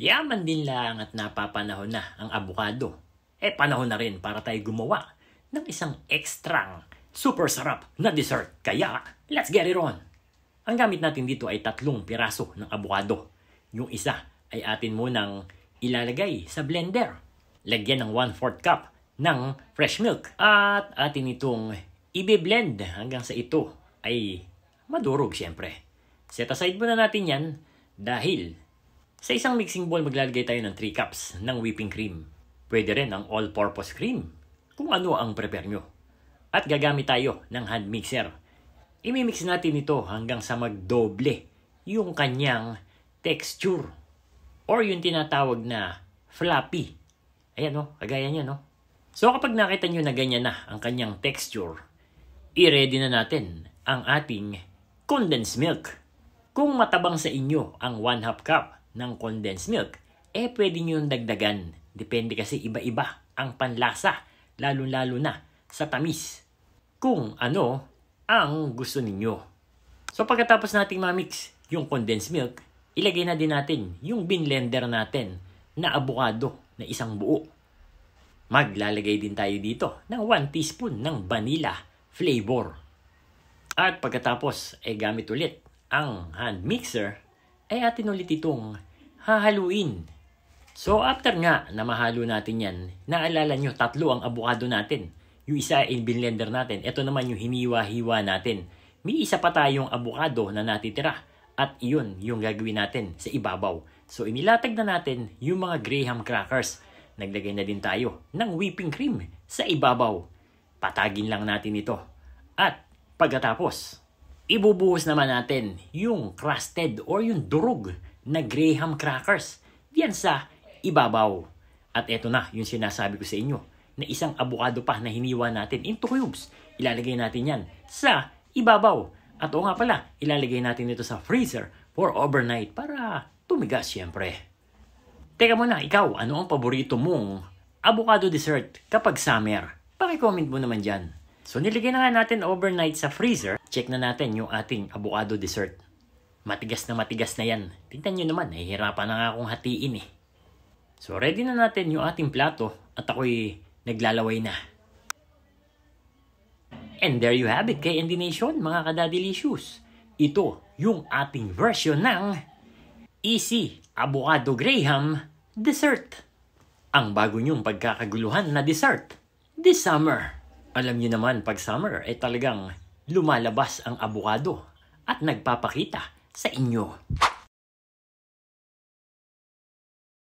Yaman din lang at napapanahon na ang abukado. Eh panahon na rin para tayo gumawa ng isang ekstrang super sarap na dessert. Kaya, let's get it on! Ang gamit natin dito ay tatlong piraso ng abukado. Yung isa ay atin munang ilalagay sa blender. Lagyan ng 1-4 cup ng fresh milk. At atin itong ibe-blend hanggang sa ito ay madurog siyempre. Set aside muna natin yan dahil sa isang mixing bowl, maglalagay tayo ng 3 cups ng whipping cream. Pwede rin ang all-purpose cream, kung ano ang prepare nyo. At gagamit tayo ng hand mixer. Imimix natin ito hanggang sa magdoble yung kanyang texture or yung tinatawag na floppy. Ayan o, kagaya niya no. So kapag nakita nyo na ganyan na ang kanyang texture, i-ready na natin ang ating condensed milk. Kung matabang sa inyo ang 1 half cup, ng condensed milk, eh pwede nyo dagdagan. Depende kasi iba-iba ang panlasa, lalo-lalo na sa tamis. Kung ano ang gusto ninyo. So pagkatapos nating mamix yung condensed milk, ilagay na din natin yung bin blender natin na abukado na isang buo. Maglalagay din tayo dito ng 1 teaspoon ng vanilla flavor. At pagkatapos ay eh, gamit ulit ang hand mixer ay eh, atin ulit itong hahaluin. So after nga na mahalo natin yan, naalala nyo tatlo ang abukado natin. Yung isa ay binlender natin, ito naman yung hiniwa-hiwa natin. May isa pa tayong abukado na natitira at iyon yung gagawin natin sa ibabaw. So inilatag na natin yung mga graham crackers. Naglagay na din tayo ng whipping cream sa ibabaw. Patagin lang natin ito. At pagkatapos, ibubuhos naman natin yung crusted or yung durog na graham crackers diyan sa ibabaw. At eto na yung sinasabi ko sa inyo na isang abukado pa na hiniwa natin into cubes. Ilalagay natin yan sa ibabaw. At o nga pala, ilalagay natin ito sa freezer for overnight para tumigas siyempre. Teka muna, ikaw, ano ang paborito mong avocado dessert kapag summer? Pakicomment mo naman dyan. So nilagay na nga natin overnight sa freezer. Check na natin yung ating avocado dessert. Matigas na matigas na yan. Tingnan nyo naman, nahihirapan na nga akong hatiin eh. So ready na natin yung ating plato at ako'y naglalaway na. And there you have it, KND Nation, mga kadadilicious. Ito yung ating version ng Easy Avocado Graham Dessert. Ang bago niyong pagkakaguluhan na dessert this summer. Alam niyo naman, pag summer ay eh, talagang lumalabas ang abukado at nagpapakita sa inyo.